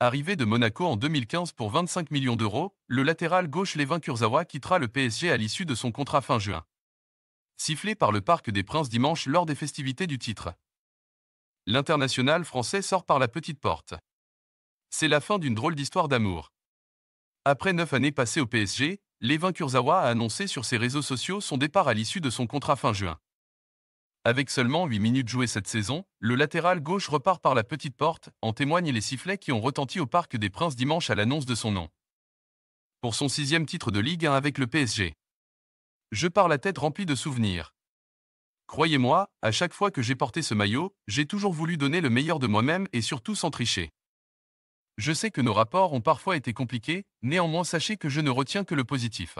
Arrivé de Monaco en 2015 pour 25 millions d'euros, le latéral gauche Lévin Kurzawa quittera le PSG à l'issue de son contrat fin juin. Sifflé par le Parc des Princes dimanche lors des festivités du titre. L'international français sort par la petite porte. C'est la fin d'une drôle d'histoire d'amour. Après neuf années passées au PSG, Lévin Kurzawa a annoncé sur ses réseaux sociaux son départ à l'issue de son contrat fin juin. Avec seulement 8 minutes jouées cette saison, le latéral gauche repart par la petite porte, en témoignent les sifflets qui ont retenti au Parc des Princes dimanche à l'annonce de son nom. Pour son sixième titre de Ligue 1 avec le PSG. Je pars la tête remplie de souvenirs. Croyez-moi, à chaque fois que j'ai porté ce maillot, j'ai toujours voulu donner le meilleur de moi-même et surtout sans tricher. Je sais que nos rapports ont parfois été compliqués, néanmoins sachez que je ne retiens que le positif.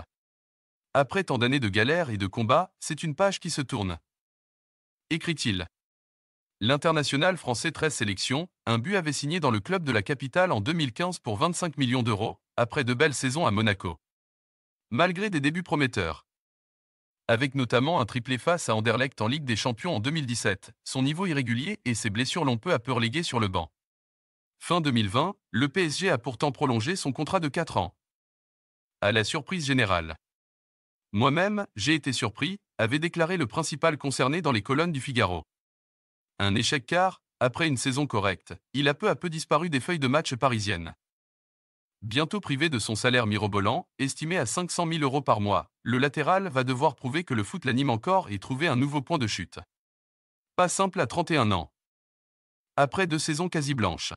Après tant d'années de galères et de combats, c'est une page qui se tourne écrit-il. L'international français 13 sélections, un but avait signé dans le club de la capitale en 2015 pour 25 millions d'euros, après de belles saisons à Monaco. Malgré des débuts prometteurs, avec notamment un triplé face à Anderlecht en Ligue des Champions en 2017, son niveau irrégulier et ses blessures l'ont peu à peu relégué sur le banc. Fin 2020, le PSG a pourtant prolongé son contrat de 4 ans. À la surprise générale. Moi-même, j'ai été surpris, avait déclaré le principal concerné dans les colonnes du Figaro. Un échec car, après une saison correcte, il a peu à peu disparu des feuilles de match parisiennes. Bientôt privé de son salaire mirobolant, estimé à 500 000 euros par mois, le latéral va devoir prouver que le foot l'anime encore et trouver un nouveau point de chute. Pas simple à 31 ans. Après deux saisons quasi blanches,